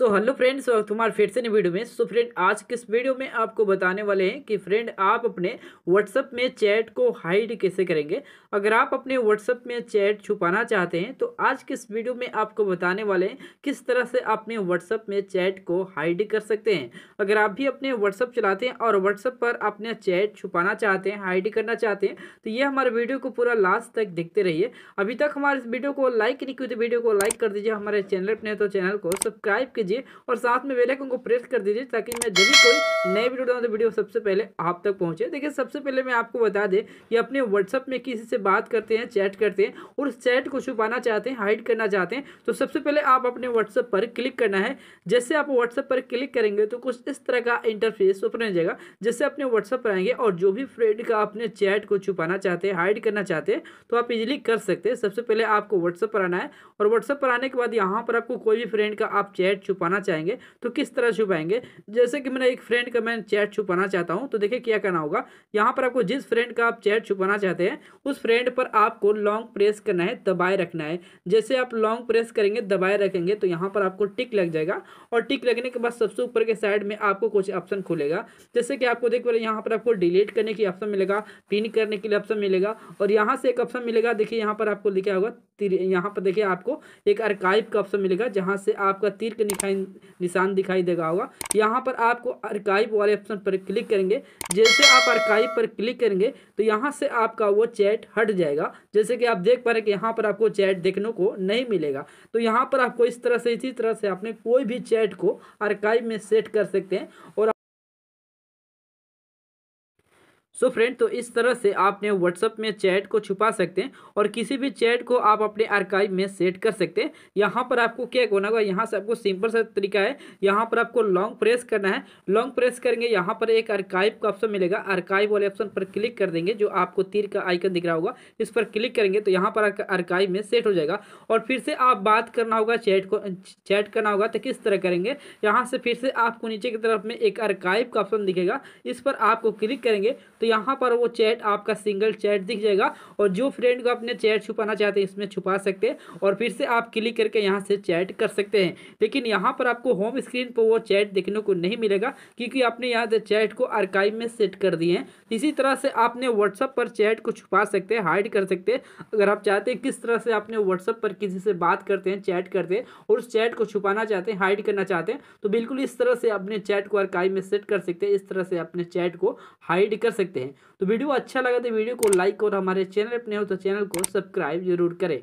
so hello friends तुम्हारे फिर से नई वीडियो में सो so, फ्रेंड आज किस वीडियो में आपको बताने वाले हैं कि फ्रेंड आप अपने व्हाट्सअप में चैट को हाइड कैसे करेंगे अगर आप अपने व्हाट्सअप में चैट छुपाना चाहते हैं तो आज किस वीडियो में आपको बताने वाले हैं किस तरह से अपने व्हाट्सअप में चैट को हाइड कर सकते हैं अगर आप भी अपने व्हाट्सअप चलाते हैं और व्हाट्सअप पर अपने चैट छुपाना चाहते हैं हाइड करना चाहते हैं तो ये हमारे वीडियो को पूरा लास्ट तक देखते रहिए अभी तक हमारे इस वीडियो को लाइक नहीं की तो वीडियो को लाइक कर दीजिए हमारे चैनल पर तो चैनल को सब्सक्राइब कीजिए दीजिए और साथ में बेलाइकन को प्रेस कर दीजिए ताकि मैं जब भी कोई नए वीडियो डालूँ तो वीडियो सबसे पहले आप तक पहुँचे देखिए सबसे पहले मैं आपको बता दें कि अपने व्हाट्सअप में किसी से बात करते हैं चैट करते हैं और उस चैट को छुपाना चाहते हैं हाइड करना चाहते हैं तो सबसे पहले आप अपने व्हाट्सअप पर क्लिक करना है जैसे आप व्हाट्सअप पर क्लिक करेंगे तो कुछ इस तरह का इंटरफेस ओपन हो जाएगा जैसे अपने व्हाट्सअप पर आएंगे और जो भी फ्रेंड का अपने चैट को छुपाना चाहते हैं हाइड करना चाहते हैं तो आप इजीली कर सकते हैं सबसे पहले आपको व्हाट्सअप पर आना है और व्हाट्सअप पर आने के बाद यहाँ पर आपको कोई भी फ्रेंड का आप चैट छुपाना चाहेंगे तो किस तरह छुपाएंगे जैसे कि मैंने एक फ्रेंड का मैं चैट छुपाना चाहता हूँ तो देखिए क्या करना होगा यहाँ पर आपको जिस फ्रेंड का आप चैट छुपाना चाहते हैं उस फ्रेंड पर आपको लॉन्ग प्रेस करना है दबाए रखना है जैसे आप लॉन्ग प्रेस करेंगे दबाए रखेंगे तो यहाँ पर आपको टिक लग जाएगा और टिक लगने के बाद सबसे ऊपर के साइड में आपको कुछ ऑप्शन खुलेगा जैसे कि आपको देख पा रहे यहाँ पर आपको डिलीट करने की ऑप्शन मिलेगा पिन करने के लिए ऑप्शन मिलेगा और यहाँ से एक ऑप्शन मिलेगा देखिए यहाँ पर आपको लिखा होगा यहाँ पर देखिए आपको एक आर्काइव का ऑप्शन मिलेगा जहाँ से आपका तीर के दिखाई निशान दिखाई देगा होगा यहाँ पर आपको अर्काइव वाले ऑप्शन पर क्लिक करेंगे जैसे आप अर्काइव पर क्लिक करेंगे तो यहाँ से आपका वो चैट हट जाएगा जैसे कि आप देख पा रहे कि यहाँ पर आपको चैट देखने को नहीं मिलेगा तो यहाँ पर आपको इस तरह से इसी तरह से अपने कोई भी चैट को अर्काइव में सेट कर सकते हैं और सो so फ्रेंड तो इस तरह से आपने व्हाट्सअप में चैट को छुपा सकते हैं और किसी भी चैट को आप अपने आर्काइव में सेट कर सकते हैं यहाँ पर आपको क्या करना होगा यहाँ से आपको सिंपल सा तरीका है यहाँ पर आपको लॉन्ग प्रेस करना है लॉन्ग प्रेस करेंगे यहाँ पर एक आर्काइव का ऑप्शन मिलेगा आर्काइव वाले ऑप्शन पर क्लिक कर देंगे जो आपको तीर का आइकन दिख रहा होगा इस पर क्लिक करेंगे तो यहाँ पर आर्काइव में सेट हो जाएगा और फिर से आप बात करना होगा चैट को चैट करना होगा तो किस तरह करेंगे यहाँ से फिर से आपको नीचे की तरफ में एक आर्काइव का ऑप्शन दिखेगा इस पर आपको क्लिक करेंगे तो यहाँ पर वो चैट आपका सिंगल चैट दिख जाएगा और जो फ्रेंड को अपने चैट छुपाना चाहते हैं इसमें छुपा सकते हैं और फिर से आप क्लिक करके यहाँ से चैट कर सकते हैं लेकिन यहाँ पर आपको होम स्क्रीन पर वो चैट देखने को नहीं मिलेगा क्योंकि आपने यहाँ से चैट को आर्काइव में सेट कर दिए हैं इसी तरह से आपने व्हाट्सअप पर चैट को छुपा सकते हैं हाइड कर सकते हैं अगर आप चाहते हैं किस तरह से आपने व्हाट्सअप पर किसी से बात करते हैं चैट करते हैं और उस चैट को छुपाना चाहते हैं हाइड करना चाहते हैं तो बिल्कुल इस तरह से अपने चैट को आर्काइव में सेट कर सकते हैं इस तरह से अपने चैट को हाइड कर सकते सकते हैं तो वीडियो अच्छा लगा तो वीडियो को लाइक और हमारे चैनल अपने हो तो चैनल को सब्सक्राइब जरूर करें